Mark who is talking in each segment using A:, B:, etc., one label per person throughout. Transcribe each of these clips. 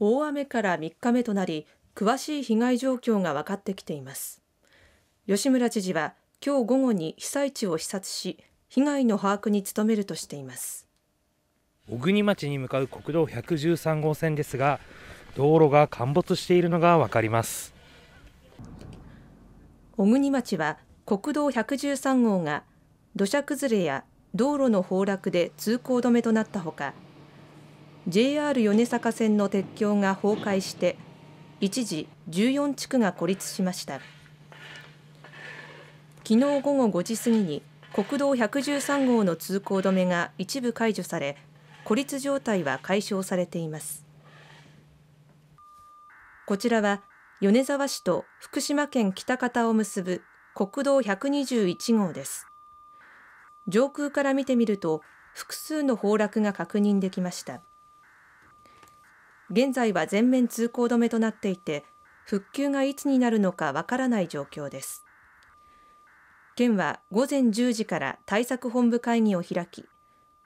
A: 大雨から3日目となり詳しい被害状況が分かってきています吉村知事は今日午後に被災地を視察し被害の把握に努めるとしています
B: 小国町に向かう国道113号線ですが道路が陥没しているのが分かります
A: 小国町は国道113号が土砂崩れや道路の崩落で通行止めとなったほか ＪＲ 米坂線の鉄橋が崩壊して一時14地区が孤立しました昨日午後5時過ぎに国道113号の通行止めが一部解除され孤立状態は解消されていますこちらは米沢市と福島県北方を結ぶ国道121号です上空から見てみると複数の崩落が確認できました現在は全面通行止めとなっていて復旧がいつになるのかわからない状況です県は午前10時から対策本部会議を開き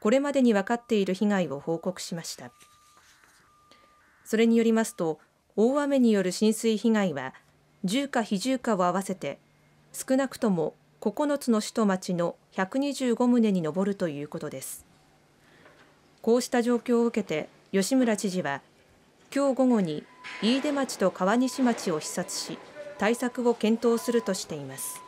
A: これまでに分かっている被害を報告しましたそれによりますと大雨による浸水被害は10か非10を合わせて少なくとも9つの市と町の125棟に上るということですこうした状況を受けて吉村知事は今日午後に飯豊町と川西町を視察し対策を検討するとしています。